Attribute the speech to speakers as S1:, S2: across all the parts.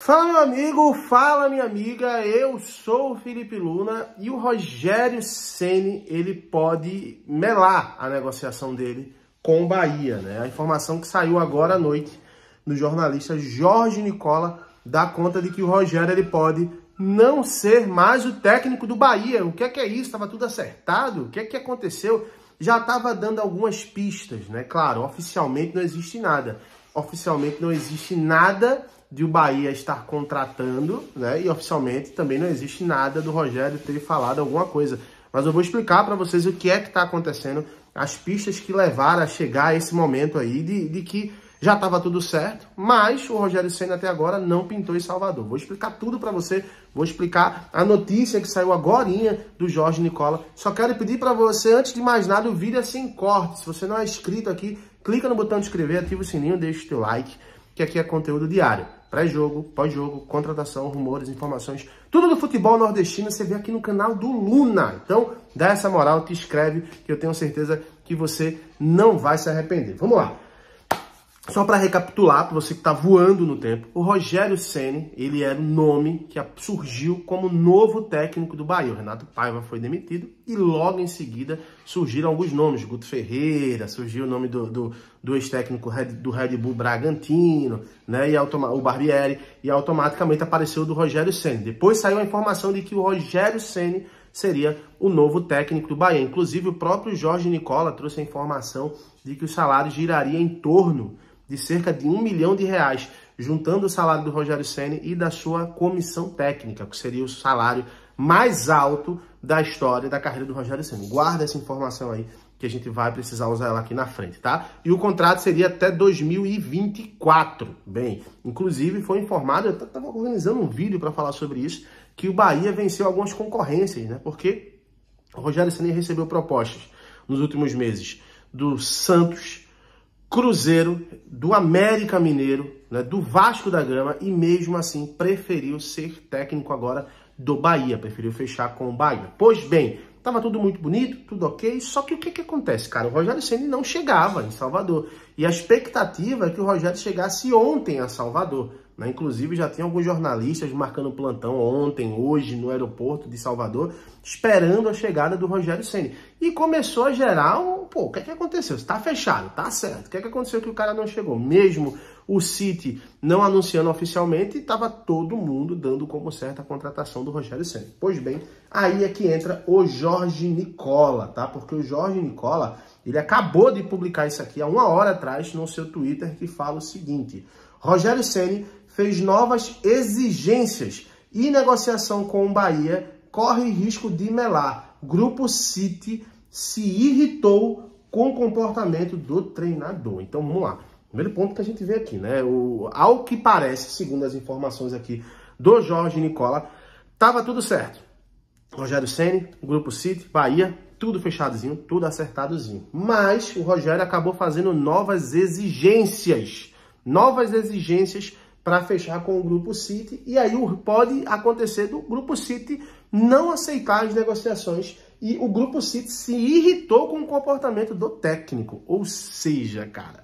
S1: Fala, meu amigo, fala, minha amiga. Eu sou o Felipe Luna e o Rogério Ceni ele pode melar a negociação dele com o Bahia, né? A informação que saiu agora à noite do jornalista Jorge Nicola dá conta de que o Rogério ele pode não ser mais o técnico do Bahia. O que é que é isso? Estava tudo acertado? O que é que aconteceu? Já estava dando algumas pistas, né? Claro, oficialmente não existe nada. Oficialmente não existe nada de o Bahia estar contratando, né? E oficialmente também não existe nada do Rogério ter falado alguma coisa. Mas eu vou explicar para vocês o que é que está acontecendo, as pistas que levaram a chegar a esse momento aí de, de que já estava tudo certo, mas o Rogério Senna até agora não pintou em Salvador. Vou explicar tudo para você, vou explicar a notícia que saiu agorinha do Jorge Nicola. Só quero pedir para você, antes de mais nada, o vídeo é sem corte. Se você não é inscrito aqui, clica no botão de inscrever, ativa o sininho, deixa o teu like que aqui é conteúdo diário. Pré-jogo, pós-jogo, contratação, rumores, informações, tudo do futebol nordestino você vê aqui no canal do Luna. Então, dá essa moral, te inscreve, que eu tenho certeza que você não vai se arrepender. Vamos lá. Só para recapitular, para você que está voando no tempo, o Rogério Ceni ele era é o nome que surgiu como novo técnico do Bahia. O Renato Paiva foi demitido e logo em seguida surgiram alguns nomes. Guto Ferreira, surgiu o nome do, do, do ex-técnico do Red Bull Bragantino, né? E o Barbieri, e automaticamente apareceu o do Rogério Ceni. Depois saiu a informação de que o Rogério Ceni seria o novo técnico do Bahia. Inclusive, o próprio Jorge Nicola trouxe a informação de que o salário giraria em torno de cerca de um milhão de reais, juntando o salário do Rogério Senna e da sua comissão técnica, que seria o salário mais alto da história da carreira do Rogério Senna. Guarda essa informação aí, que a gente vai precisar usar ela aqui na frente, tá? E o contrato seria até 2024. Bem, inclusive foi informado, eu estava organizando um vídeo para falar sobre isso, que o Bahia venceu algumas concorrências, né? Porque o Rogério Senna recebeu propostas nos últimos meses do Santos, Cruzeiro, do América Mineiro, né, do Vasco da Gama e mesmo assim preferiu ser técnico agora do Bahia, preferiu fechar com o Bahia. Pois bem, estava tudo muito bonito, tudo ok, só que o que, que acontece, cara? O Rogério Ceni não chegava em Salvador e a expectativa é que o Rogério chegasse ontem a Salvador. Né? Inclusive, já tem alguns jornalistas marcando plantão ontem, hoje, no aeroporto de Salvador, esperando a chegada do Rogério Senna. E começou a gerar um. Pô, o que, é que aconteceu? Está fechado, está certo. O que, é que aconteceu que o cara não chegou? Mesmo o City não anunciando oficialmente, estava todo mundo dando como certa a contratação do Rogério Senna. Pois bem, aí é que entra o Jorge Nicola, tá? Porque o Jorge Nicola ele acabou de publicar isso aqui há uma hora atrás no seu Twitter que fala o seguinte: Rogério Ceni fez novas exigências e negociação com o Bahia corre risco de melar. Grupo City se irritou com o comportamento do treinador. Então vamos lá. Primeiro ponto que a gente vê aqui, né? O, ao que parece, segundo as informações aqui do Jorge Nicola, tava tudo certo. Rogério Ceni, Grupo City, Bahia, tudo fechadozinho, tudo acertadozinho. Mas o Rogério acabou fazendo novas exigências, novas exigências para fechar com o Grupo City, e aí pode acontecer do Grupo City não aceitar as negociações, e o Grupo City se irritou com o comportamento do técnico, ou seja, cara,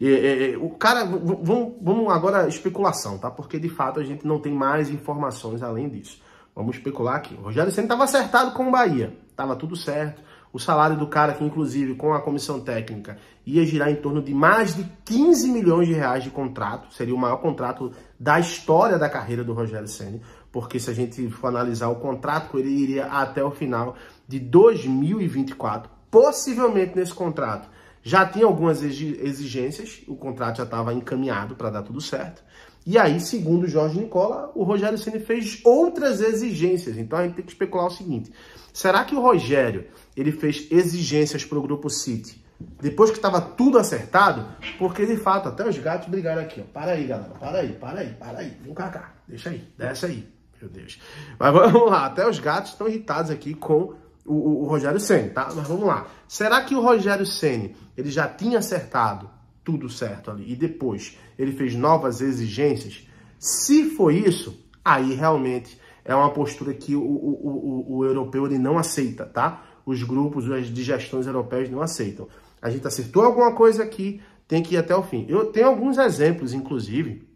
S1: é, é, é o cara, vamos, vamos agora especulação, tá? Porque de fato a gente não tem mais informações além disso. Vamos especular aqui. O Rogério Senna estava acertado com o Bahia. Estava tudo certo. O salário do cara, que inclusive com a comissão técnica ia girar em torno de mais de 15 milhões de reais de contrato, seria o maior contrato da história da carreira do Rogério Senna, porque se a gente for analisar o contrato ele, iria até o final de 2024. Possivelmente nesse contrato já tinha algumas exigências, o contrato já estava encaminhado para dar tudo certo. E aí, segundo Jorge Nicola, o Rogério Ceni fez outras exigências. Então a gente tem que especular o seguinte: será que o Rogério ele fez exigências para o grupo City depois que estava tudo acertado? Porque de fato até os gatos brigaram aqui. Ó. Para aí, galera. Para aí, para aí, para aí. Vem cá, cá. Deixa aí, desce aí. Meu Deus. Mas vamos lá. Até os gatos estão irritados aqui com o, o, o Rogério Ceni, tá? Mas vamos lá. Será que o Rogério Ceni ele já tinha acertado tudo certo ali. E depois ele fez novas exigências. Se foi isso, aí realmente é uma postura que o, o, o, o europeu ele não aceita, tá? Os grupos de gestões europeias não aceitam. A gente acertou alguma coisa aqui, tem que ir até o fim. Eu tenho alguns exemplos, inclusive,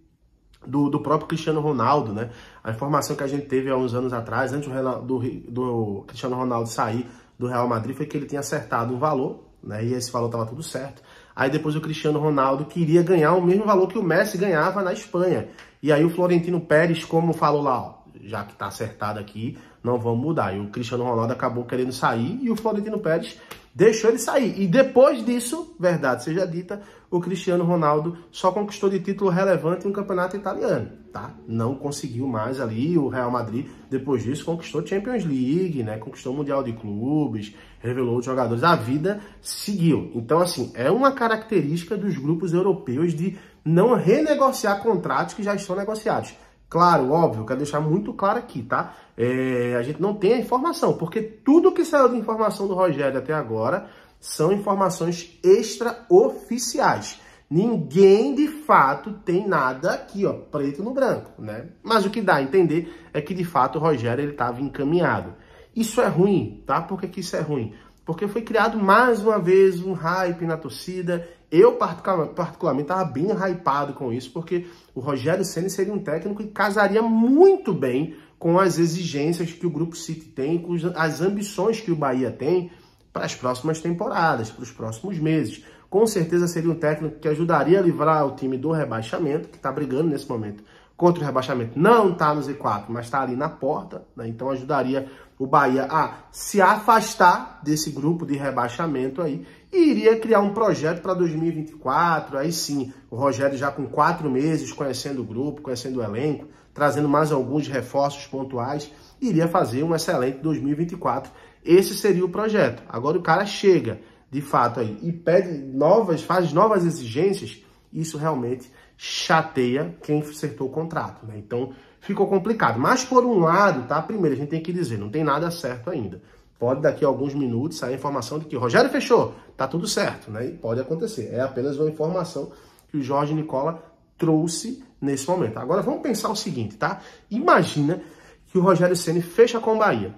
S1: do, do próprio Cristiano Ronaldo, né? A informação que a gente teve há uns anos atrás, antes do, do, do Cristiano Ronaldo sair do Real Madrid, foi que ele tinha acertado um valor, né? E esse valor estava tudo certo. Aí depois o Cristiano Ronaldo queria ganhar o mesmo valor que o Messi ganhava na Espanha. E aí o Florentino Pérez, como falou lá, ó, já que está acertado aqui, não vamos mudar. E o Cristiano Ronaldo acabou querendo sair e o Florentino Pérez deixou ele sair. E depois disso, verdade seja dita, o Cristiano Ronaldo só conquistou de título relevante um campeonato italiano, tá? Não conseguiu mais ali, o Real Madrid, depois disso, conquistou Champions League, né? Conquistou o Mundial de Clubes, revelou os jogadores, a vida seguiu. Então, assim, é uma característica dos grupos europeus de não renegociar contratos que já estão negociados. Claro, óbvio, quero deixar muito claro aqui, tá? É, a gente não tem a informação, porque tudo que saiu de informação do Rogério até agora são informações extraoficiais. Ninguém de fato tem nada aqui, ó, preto no branco, né? Mas o que dá a entender é que de fato o Rogério ele estava encaminhado. Isso é ruim, tá? Por que, que isso é ruim? porque foi criado mais uma vez um hype na torcida. Eu, particularmente, estava bem hypado com isso, porque o Rogério Senna seria um técnico que casaria muito bem com as exigências que o Grupo City tem, com as ambições que o Bahia tem para as próximas temporadas, para os próximos meses. Com certeza seria um técnico que ajudaria a livrar o time do rebaixamento, que está brigando nesse momento contra o rebaixamento. Não está no Z4, mas está ali na porta, né? então ajudaria o Bahia a se afastar desse grupo de rebaixamento aí e iria criar um projeto para 2024. Aí sim, o Rogério já com quatro meses conhecendo o grupo, conhecendo o elenco, trazendo mais alguns reforços pontuais, iria fazer um excelente 2024. Esse seria o projeto. Agora o cara chega, de fato, aí, e pede novas, faz novas exigências. Isso realmente chateia quem acertou o contrato, né? Então ficou complicado. Mas por um lado, tá? Primeiro, a gente tem que dizer, não tem nada certo ainda. Pode daqui a alguns minutos sair a informação de que Rogério fechou, tá tudo certo, né? E pode acontecer. É apenas uma informação que o Jorge Nicola trouxe nesse momento. Agora vamos pensar o seguinte, tá? Imagina que o Rogério Ceni fecha com o Bahia.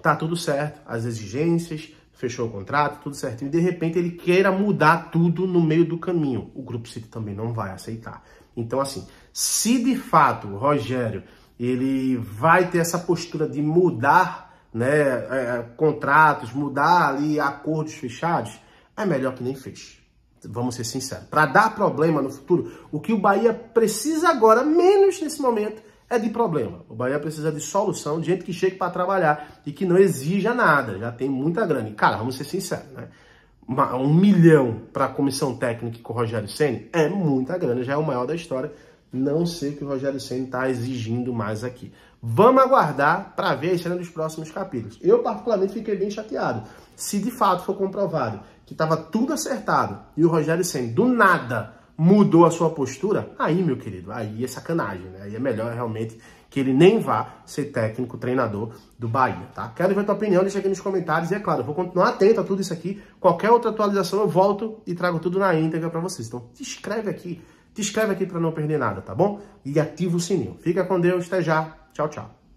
S1: Tá tudo certo, as exigências, fechou o contrato, tudo certinho, e de repente ele queira mudar tudo no meio do caminho. O Grupo City também não vai aceitar. Então, assim, se de fato o Rogério ele vai ter essa postura de mudar né, é, é contratos, mudar ali acordos fechados, é melhor que nem feche. Vamos ser sinceros. Para dar problema no futuro, o que o Bahia precisa agora, menos nesse momento, é de problema. O Bahia precisa de solução, de gente que chegue para trabalhar e que não exija nada. Já tem muita grana. E, cara, vamos ser sinceros, né? Uma, um milhão para a comissão técnica com o Rogério Senni é muita grana, já é o maior da história. Não sei o que o Rogério Senni está exigindo mais aqui. Vamos aguardar para ver a cena dos próximos capítulos. Eu, particularmente, fiquei bem chateado. Se de fato for comprovado que estava tudo acertado e o Rogério Senni, do nada, mudou a sua postura, aí, meu querido, aí é sacanagem, né? Aí é melhor realmente que ele nem vá ser técnico, treinador do Bahia, tá? Quero ver tua opinião, deixa aqui nos comentários. E é claro, eu vou continuar atento a tudo isso aqui. Qualquer outra atualização eu volto e trago tudo na íntegra para vocês. Então, se inscreve aqui, se inscreve aqui para não perder nada, tá bom? E ativa o sininho. Fica com Deus, até já. Tchau, tchau.